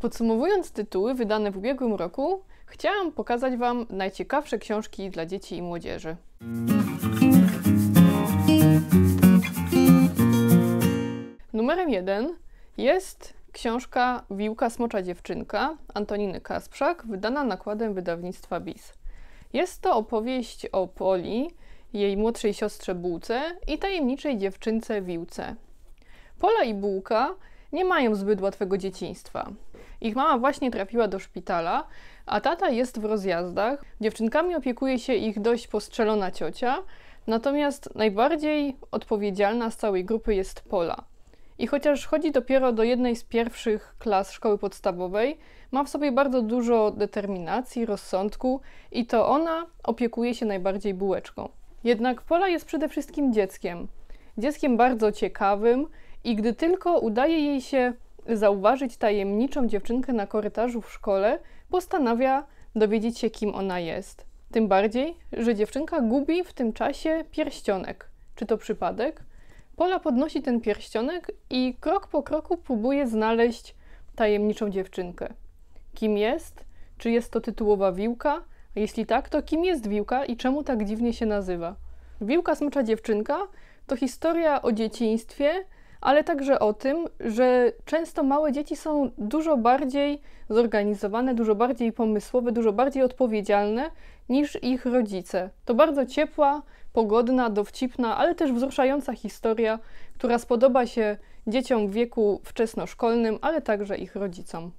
Podsumowując tytuły wydane w ubiegłym roku, chciałam pokazać Wam najciekawsze książki dla dzieci i młodzieży. Numerem jeden jest książka Wiłka Smocza Dziewczynka Antoniny Kasprzak, wydana nakładem wydawnictwa BIS. Jest to opowieść o Poli, jej młodszej siostrze Bułce i tajemniczej dziewczynce Wiłce. Pola i Bułka nie mają zbyt łatwego dzieciństwa. Ich mama właśnie trafiła do szpitala, a tata jest w rozjazdach. Dziewczynkami opiekuje się ich dość postrzelona ciocia, natomiast najbardziej odpowiedzialna z całej grupy jest Pola. I chociaż chodzi dopiero do jednej z pierwszych klas szkoły podstawowej, ma w sobie bardzo dużo determinacji, rozsądku i to ona opiekuje się najbardziej bułeczką. Jednak Pola jest przede wszystkim dzieckiem. Dzieckiem bardzo ciekawym i gdy tylko udaje jej się zauważyć tajemniczą dziewczynkę na korytarzu w szkole, postanawia dowiedzieć się, kim ona jest. Tym bardziej, że dziewczynka gubi w tym czasie pierścionek. Czy to przypadek? Pola podnosi ten pierścionek i krok po kroku próbuje znaleźć tajemniczą dziewczynkę. Kim jest? Czy jest to tytułowa wiłka? A jeśli tak, to kim jest wiłka i czemu tak dziwnie się nazywa? Wiłka smycza dziewczynka to historia o dzieciństwie ale także o tym, że często małe dzieci są dużo bardziej zorganizowane, dużo bardziej pomysłowe, dużo bardziej odpowiedzialne niż ich rodzice. To bardzo ciepła, pogodna, dowcipna, ale też wzruszająca historia, która spodoba się dzieciom w wieku wczesnoszkolnym, ale także ich rodzicom.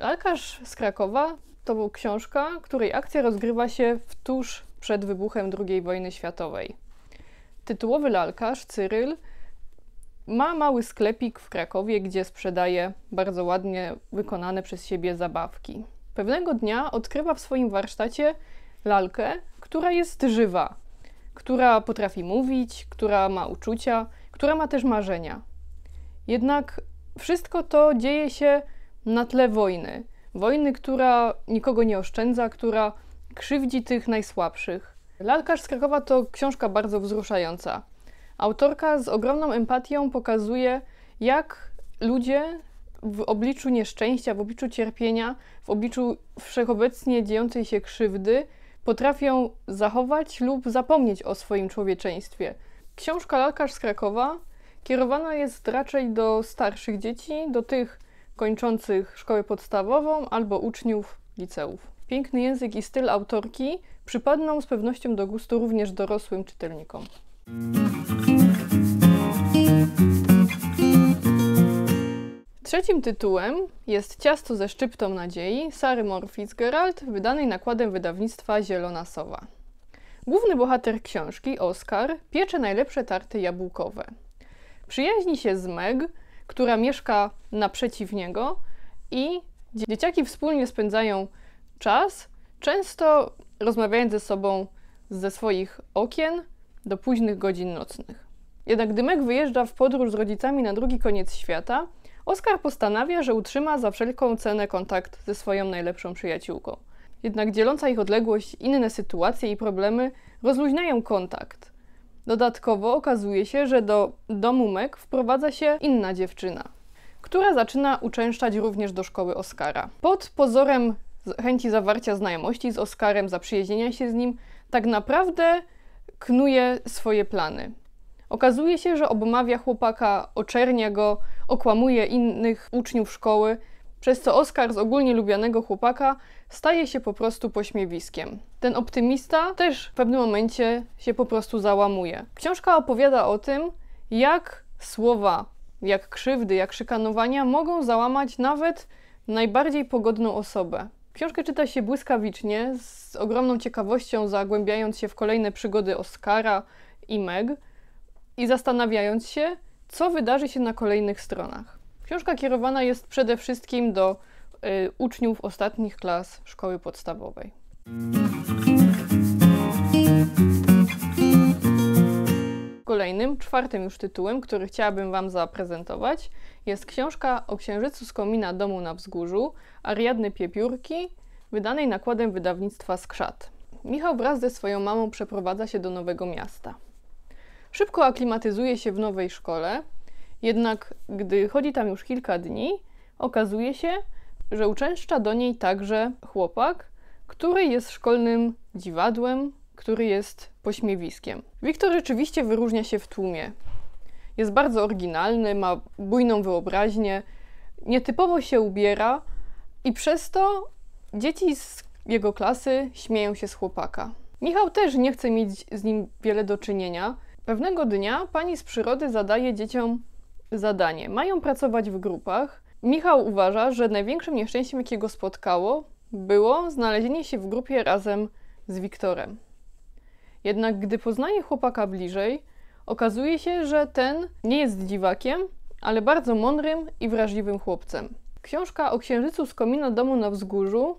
Alkarz z Krakowa to książka, której akcja rozgrywa się w tuż przed wybuchem II wojny światowej. Tytułowy lalkarz, Cyryl, ma mały sklepik w Krakowie, gdzie sprzedaje bardzo ładnie wykonane przez siebie zabawki. Pewnego dnia odkrywa w swoim warsztacie lalkę, która jest żywa, która potrafi mówić, która ma uczucia, która ma też marzenia. Jednak wszystko to dzieje się na tle wojny. Wojny, która nikogo nie oszczędza, która krzywdzi tych najsłabszych. Lalkarz z Krakowa to książka bardzo wzruszająca. Autorka z ogromną empatią pokazuje, jak ludzie w obliczu nieszczęścia, w obliczu cierpienia, w obliczu wszechobecnie dziejącej się krzywdy potrafią zachować lub zapomnieć o swoim człowieczeństwie. Książka Lalkarz z Krakowa kierowana jest raczej do starszych dzieci, do tych kończących szkołę podstawową albo uczniów liceów. Piękny język i styl autorki przypadną z pewnością do gustu również dorosłym czytelnikom. Trzecim tytułem jest Ciasto ze szczyptą nadziei Sary Moore Fitzgerald, wydanej nakładem wydawnictwa Zielona Sowa. Główny bohater książki, Oscar, piecze najlepsze tarty jabłkowe. Przyjaźni się z Meg, która mieszka naprzeciw niego i dzieciaki wspólnie spędzają czas, często rozmawiając ze sobą ze swoich okien do późnych godzin nocnych. Jednak gdy Meg wyjeżdża w podróż z rodzicami na drugi koniec świata, Oskar postanawia, że utrzyma za wszelką cenę kontakt ze swoją najlepszą przyjaciółką. Jednak dzieląca ich odległość, inne sytuacje i problemy rozluźniają kontakt. Dodatkowo okazuje się, że do domu Meg wprowadza się inna dziewczyna, która zaczyna uczęszczać również do szkoły Oskara. Pod pozorem chęci zawarcia znajomości z Oskarem, zaprzyjaźnienia się z nim, tak naprawdę knuje swoje plany. Okazuje się, że obmawia chłopaka, oczernia go, okłamuje innych uczniów szkoły, przez co Oskar z ogólnie lubianego chłopaka staje się po prostu pośmiewiskiem. Ten optymista też w pewnym momencie się po prostu załamuje. Książka opowiada o tym, jak słowa, jak krzywdy, jak szykanowania mogą załamać nawet najbardziej pogodną osobę. Książkę czyta się błyskawicznie, z ogromną ciekawością zagłębiając się w kolejne przygody Oscara i Meg i zastanawiając się, co wydarzy się na kolejnych stronach. Książka kierowana jest przede wszystkim do y, uczniów ostatnich klas szkoły podstawowej. kolejnym, czwartym już tytułem, który chciałabym Wam zaprezentować, jest książka o księżycu z komina domu na wzgórzu Ariadny Piepiórki, wydanej nakładem wydawnictwa Skrzat. Michał wraz ze swoją mamą przeprowadza się do nowego miasta. Szybko aklimatyzuje się w nowej szkole, jednak gdy chodzi tam już kilka dni, okazuje się, że uczęszcza do niej także chłopak, który jest szkolnym dziwadłem, który jest pośmiewiskiem. Wiktor rzeczywiście wyróżnia się w tłumie. Jest bardzo oryginalny, ma bujną wyobraźnię, nietypowo się ubiera i przez to dzieci z jego klasy śmieją się z chłopaka. Michał też nie chce mieć z nim wiele do czynienia. Pewnego dnia pani z przyrody zadaje dzieciom zadanie. Mają pracować w grupach. Michał uważa, że największym nieszczęściem, go spotkało, było znalezienie się w grupie razem z Wiktorem. Jednak gdy poznaje chłopaka bliżej, okazuje się, że ten nie jest dziwakiem, ale bardzo mądrym i wrażliwym chłopcem. Książka o księżycu z komina domu na wzgórzu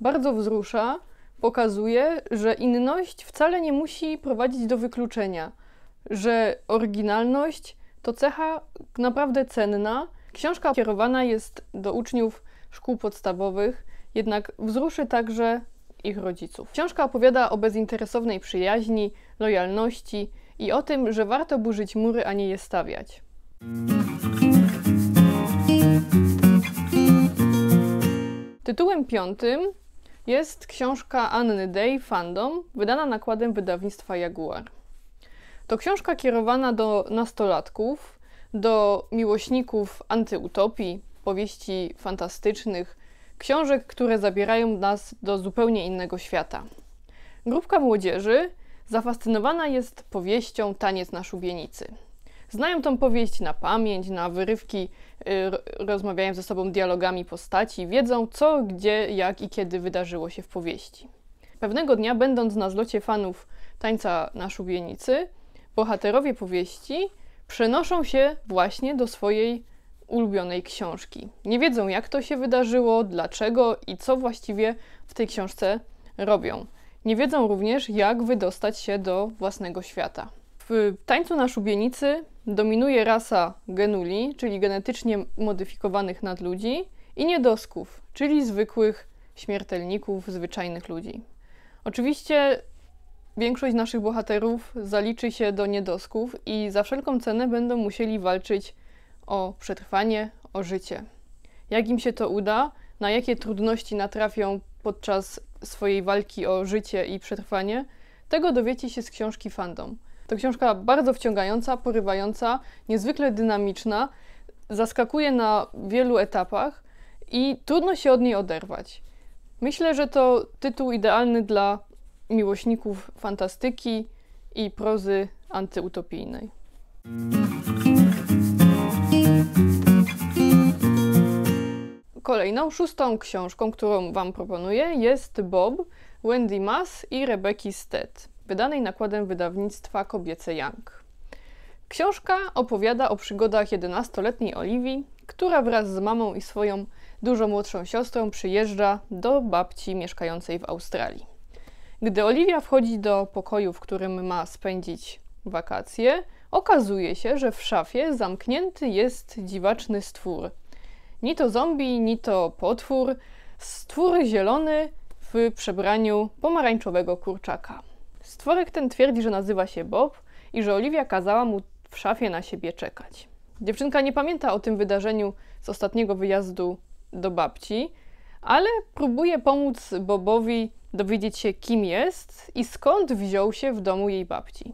bardzo wzrusza, pokazuje, że inność wcale nie musi prowadzić do wykluczenia, że oryginalność to cecha naprawdę cenna. Książka kierowana jest do uczniów szkół podstawowych, jednak wzruszy także ich rodziców. Książka opowiada o bezinteresownej przyjaźni, lojalności i o tym, że warto burzyć mury, a nie je stawiać. Tytułem piątym jest książka Anny Day Fandom, wydana nakładem wydawnictwa Jaguar. To książka kierowana do nastolatków, do miłośników antyutopii, powieści fantastycznych, książek, które zabierają nas do zupełnie innego świata. Grupka młodzieży zafascynowana jest powieścią Taniec na szubienicy. Znają tą powieść na pamięć, na wyrywki, y, rozmawiają ze sobą dialogami postaci, wiedzą co, gdzie, jak i kiedy wydarzyło się w powieści. Pewnego dnia, będąc na zlocie fanów tańca na szubienicy, bohaterowie powieści przenoszą się właśnie do swojej ulubionej książki. Nie wiedzą, jak to się wydarzyło, dlaczego i co właściwie w tej książce robią. Nie wiedzą również, jak wydostać się do własnego świata. W tańcu na szubienicy dominuje rasa genuli, czyli genetycznie modyfikowanych nadludzi, i niedosków, czyli zwykłych śmiertelników, zwyczajnych ludzi. Oczywiście większość naszych bohaterów zaliczy się do niedosków i za wszelką cenę będą musieli walczyć o przetrwanie, o życie. Jak im się to uda, na jakie trudności natrafią podczas swojej walki o życie i przetrwanie, tego dowiecie się z książki Fandom. To książka bardzo wciągająca, porywająca, niezwykle dynamiczna, zaskakuje na wielu etapach i trudno się od niej oderwać. Myślę, że to tytuł idealny dla miłośników fantastyki i prozy antyutopijnej. Kolejną, szóstą książką, którą Wam proponuję, jest Bob Wendy Mas i Rebeki Stead, wydanej nakładem wydawnictwa Kobiece Young. Książka opowiada o przygodach 11-letniej Oliwii, która wraz z mamą i swoją dużo młodszą siostrą przyjeżdża do babci mieszkającej w Australii. Gdy Oliwia wchodzi do pokoju, w którym ma spędzić wakacje, okazuje się, że w szafie zamknięty jest dziwaczny stwór – Ni to zombie, ni to potwór, stwór zielony w przebraniu pomarańczowego kurczaka. Stworek ten twierdzi, że nazywa się Bob i że Oliwia kazała mu w szafie na siebie czekać. Dziewczynka nie pamięta o tym wydarzeniu z ostatniego wyjazdu do babci, ale próbuje pomóc Bobowi dowiedzieć się, kim jest i skąd wziął się w domu jej babci.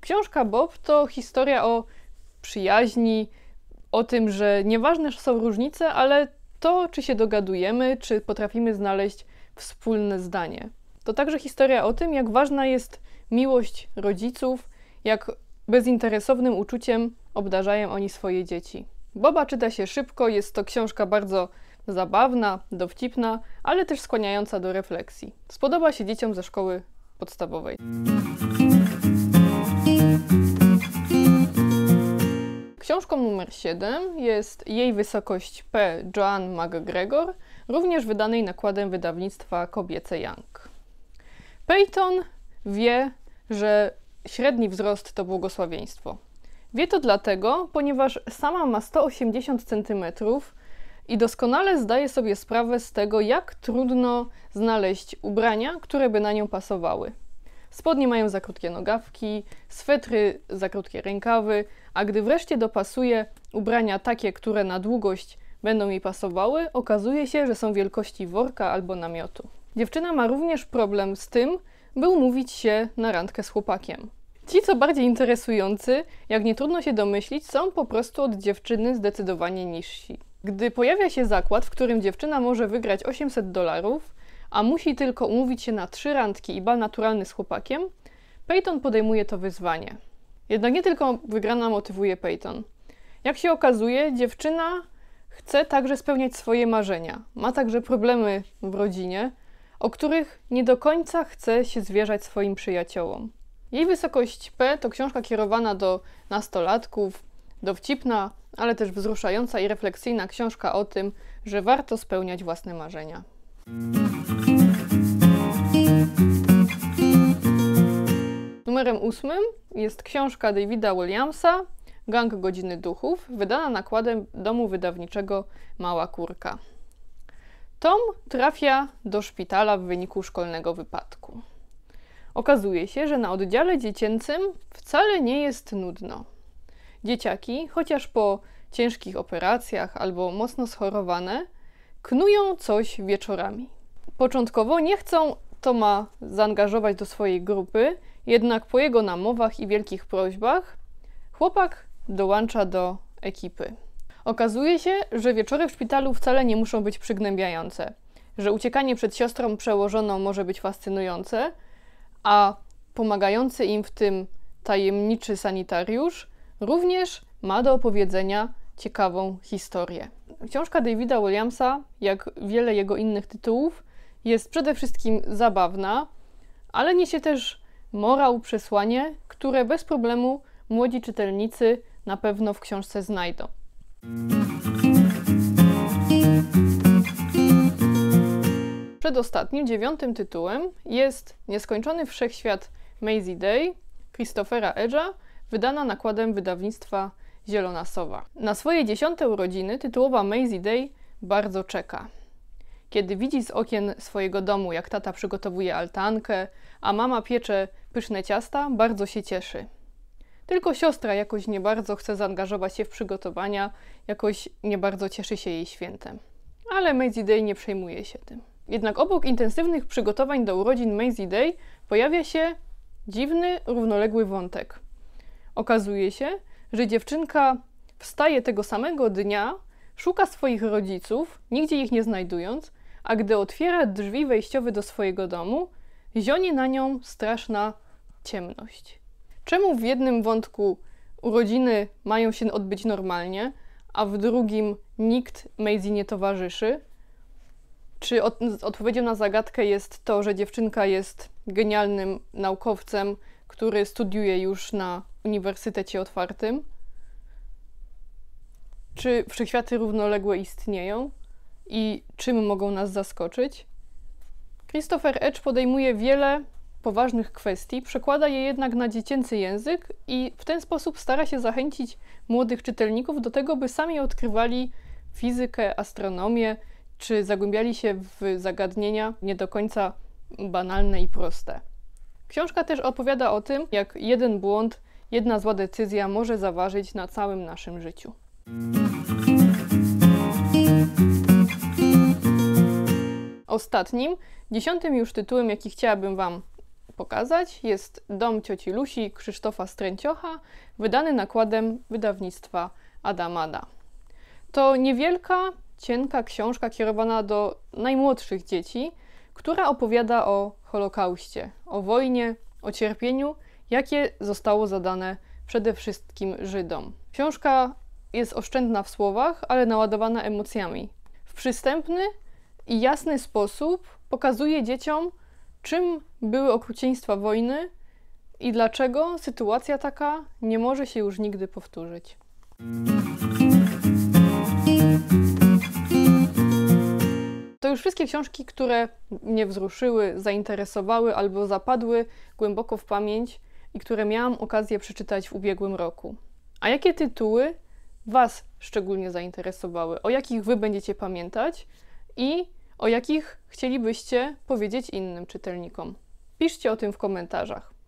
Książka Bob to historia o przyjaźni o tym, że nieważne są różnice, ale to, czy się dogadujemy, czy potrafimy znaleźć wspólne zdanie. To także historia o tym, jak ważna jest miłość rodziców, jak bezinteresownym uczuciem obdarzają oni swoje dzieci. Boba czyta się szybko, jest to książka bardzo zabawna, dowcipna, ale też skłaniająca do refleksji. Spodoba się dzieciom ze szkoły podstawowej. Książką numer 7 jest Jej Wysokość P. Joan McGregor, również wydanej nakładem wydawnictwa Kobiece Young. Peyton wie, że średni wzrost to błogosławieństwo. Wie to dlatego, ponieważ sama ma 180 cm i doskonale zdaje sobie sprawę z tego, jak trudno znaleźć ubrania, które by na nią pasowały. Spodnie mają za krótkie nogawki, swetry za krótkie rękawy, a gdy wreszcie dopasuje ubrania takie, które na długość będą jej pasowały, okazuje się, że są wielkości worka albo namiotu. Dziewczyna ma również problem z tym, by umówić się na randkę z chłopakiem. Ci, co bardziej interesujący, jak nie trudno się domyślić, są po prostu od dziewczyny zdecydowanie niżsi. Gdy pojawia się zakład, w którym dziewczyna może wygrać 800 dolarów, a musi tylko umówić się na trzy randki i bal naturalny z chłopakiem, Peyton podejmuje to wyzwanie. Jednak nie tylko wygrana motywuje Peyton. Jak się okazuje, dziewczyna chce także spełniać swoje marzenia. Ma także problemy w rodzinie, o których nie do końca chce się zwierzać swoim przyjaciołom. Jej wysokość P to książka kierowana do nastolatków, dowcipna, ale też wzruszająca i refleksyjna książka o tym, że warto spełniać własne marzenia. Numerem ósmym jest książka Davida Williamsa Gang Godziny Duchów, wydana nakładem domu wydawniczego Mała Kurka. Tom trafia do szpitala w wyniku szkolnego wypadku. Okazuje się, że na oddziale dziecięcym wcale nie jest nudno. Dzieciaki, chociaż po ciężkich operacjach albo mocno schorowane, knują coś wieczorami. Początkowo nie chcą Toma zaangażować do swojej grupy, jednak po jego namowach i wielkich prośbach chłopak dołącza do ekipy. Okazuje się, że wieczory w szpitalu wcale nie muszą być przygnębiające, że uciekanie przed siostrą przełożoną może być fascynujące, a pomagający im w tym tajemniczy sanitariusz również ma do opowiedzenia ciekawą historię. Książka Davida Williamsa, jak wiele jego innych tytułów, jest przede wszystkim zabawna, ale niesie też morał, przesłanie, które bez problemu młodzi czytelnicy na pewno w książce znajdą. Przedostatnim, dziewiątym tytułem jest Nieskończony Wszechświat Maisie Day Christophera Edge'a, wydana nakładem wydawnictwa Zielona Sowa. Na swoje dziesiąte urodziny tytułowa Maisie Day bardzo czeka. Kiedy widzi z okien swojego domu, jak tata przygotowuje altankę, a mama piecze pyszne ciasta, bardzo się cieszy. Tylko siostra jakoś nie bardzo chce zaangażować się w przygotowania, jakoś nie bardzo cieszy się jej świętem. Ale Maisie Day nie przejmuje się tym. Jednak obok intensywnych przygotowań do urodzin Maisie Day pojawia się dziwny, równoległy wątek. Okazuje się, że dziewczynka wstaje tego samego dnia, szuka swoich rodziców, nigdzie ich nie znajdując, a gdy otwiera drzwi wejściowe do swojego domu, zionie na nią straszna ciemność. Czemu w jednym wątku urodziny mają się odbyć normalnie, a w drugim nikt Maisie nie towarzyszy? Czy od, odpowiedzią na zagadkę jest to, że dziewczynka jest genialnym naukowcem, który studiuje już na Uniwersytecie Otwartym? Czy wszechświaty równoległe istnieją i czym mogą nas zaskoczyć? Christopher Edge podejmuje wiele poważnych kwestii, przekłada je jednak na dziecięcy język i w ten sposób stara się zachęcić młodych czytelników do tego, by sami odkrywali fizykę, astronomię, czy zagłębiali się w zagadnienia nie do końca banalne i proste. Książka też opowiada o tym, jak jeden błąd, jedna zła decyzja może zaważyć na całym naszym życiu. Ostatnim, dziesiątym już tytułem, jaki chciałabym Wam pokazać, jest Dom cioci Lusi Krzysztofa Stręciocha, wydany nakładem wydawnictwa Adamada. To niewielka, cienka książka kierowana do najmłodszych dzieci – która opowiada o Holokauście, o wojnie, o cierpieniu, jakie zostało zadane przede wszystkim Żydom. Książka jest oszczędna w słowach, ale naładowana emocjami. W przystępny i jasny sposób pokazuje dzieciom, czym były okrucieństwa wojny i dlaczego sytuacja taka nie może się już nigdy powtórzyć. już wszystkie książki, które mnie wzruszyły, zainteresowały albo zapadły głęboko w pamięć i które miałam okazję przeczytać w ubiegłym roku. A jakie tytuły Was szczególnie zainteresowały? O jakich Wy będziecie pamiętać i o jakich chcielibyście powiedzieć innym czytelnikom? Piszcie o tym w komentarzach.